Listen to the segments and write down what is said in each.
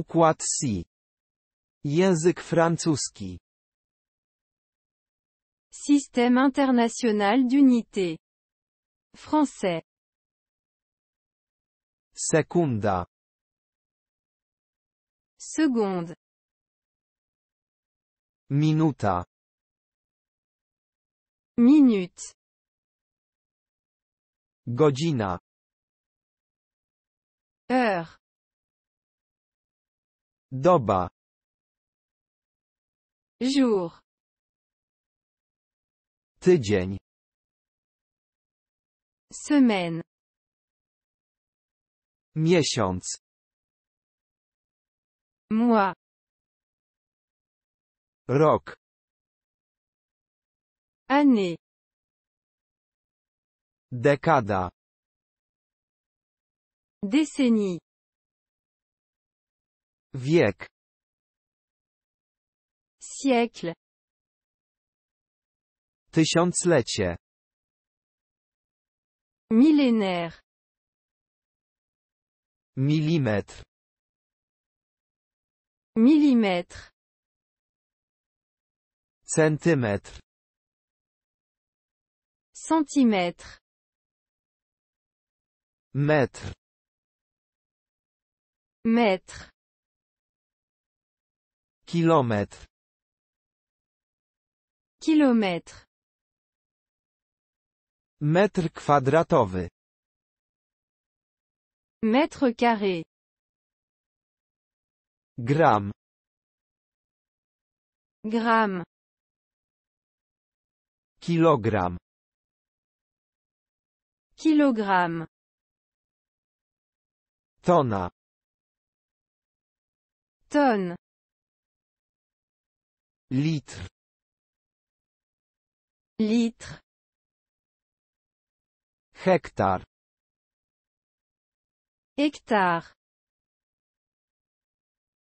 Układ C Język francuski. Système international d'unité. Français. Sekunda. Seconde. Minuta. Minute. Godzina. Doba. Jour. Tydzień. Semaine. Miesiąc. Mois. Rok. Année. Dekada. Décennie. Wiek. Siècle. Tysiąclecie. Millénaire. Millimètre. Millimètre. Centimètre. Centimètre. Mètre. Mètre. Kilometr. Kilometr. Metr kwadratowy. Mètre carré. Gram. gram, Kilogram. kilogram, Tona. Tonne. litre litre hectare hectare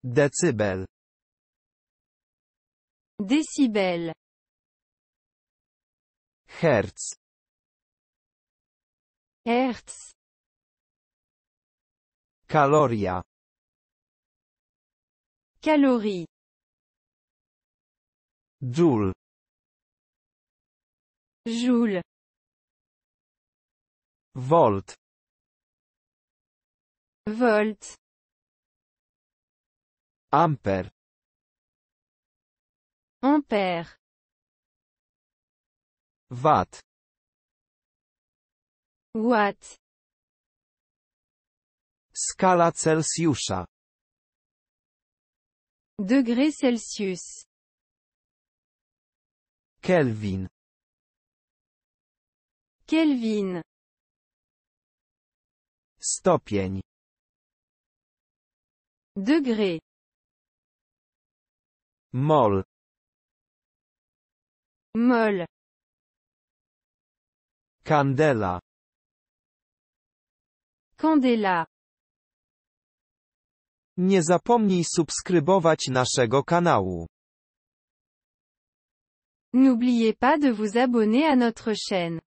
décibel décibel hertz hertz caloria calorie Joule. Joule. Volt. Volt. Ampère. Ampère. Watt. Watt. scala Celsiusa. Degré Celsius. Kelvin. Kelvin. Stopień. Degré. Mol. Mol. Candela. Candela. Nie zapomnij subskrybować naszego kanału. N'oubliez pas de vous abonner à notre chaîne.